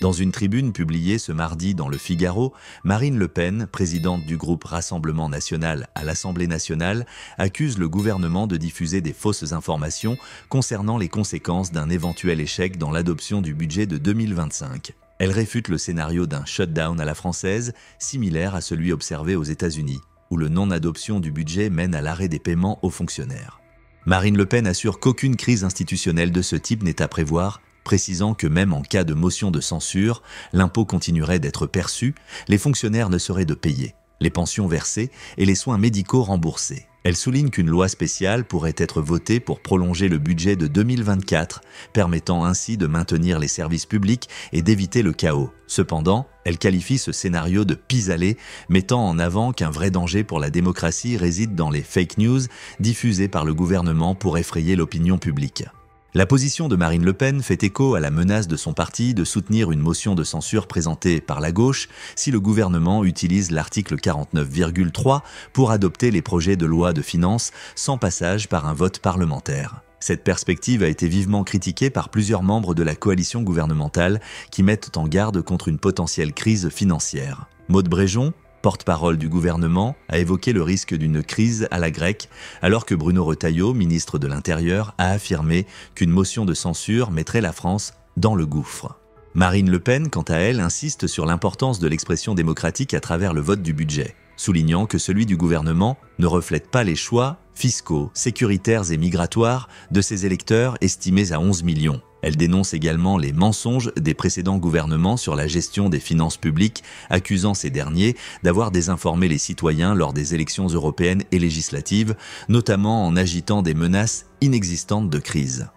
Dans une tribune publiée ce mardi dans Le Figaro, Marine Le Pen, présidente du groupe Rassemblement national à l'Assemblée nationale, accuse le gouvernement de diffuser des fausses informations concernant les conséquences d'un éventuel échec dans l'adoption du budget de 2025. Elle réfute le scénario d'un shutdown à la française, similaire à celui observé aux États-Unis, où le non-adoption du budget mène à l'arrêt des paiements aux fonctionnaires. Marine Le Pen assure qu'aucune crise institutionnelle de ce type n'est à prévoir précisant que même en cas de motion de censure, l'impôt continuerait d'être perçu, les fonctionnaires ne seraient de payer, les pensions versées et les soins médicaux remboursés. Elle souligne qu'une loi spéciale pourrait être votée pour prolonger le budget de 2024, permettant ainsi de maintenir les services publics et d'éviter le chaos. Cependant, elle qualifie ce scénario de pis-aller, mettant en avant qu'un vrai danger pour la démocratie réside dans les fake news diffusées par le gouvernement pour effrayer l'opinion publique. La position de Marine Le Pen fait écho à la menace de son parti de soutenir une motion de censure présentée par la gauche si le gouvernement utilise l'article 49,3 pour adopter les projets de loi de finances sans passage par un vote parlementaire. Cette perspective a été vivement critiquée par plusieurs membres de la coalition gouvernementale qui mettent en garde contre une potentielle crise financière. Maude Bréjon, porte-parole du gouvernement, a évoqué le risque d'une crise à la grecque, alors que Bruno Retailleau, ministre de l'Intérieur, a affirmé qu'une motion de censure mettrait la France dans le gouffre. Marine Le Pen, quant à elle, insiste sur l'importance de l'expression démocratique à travers le vote du budget, soulignant que celui du gouvernement ne reflète pas les choix fiscaux, sécuritaires et migratoires de ses électeurs estimés à 11 millions. Elle dénonce également les mensonges des précédents gouvernements sur la gestion des finances publiques, accusant ces derniers d'avoir désinformé les citoyens lors des élections européennes et législatives, notamment en agitant des menaces inexistantes de crise.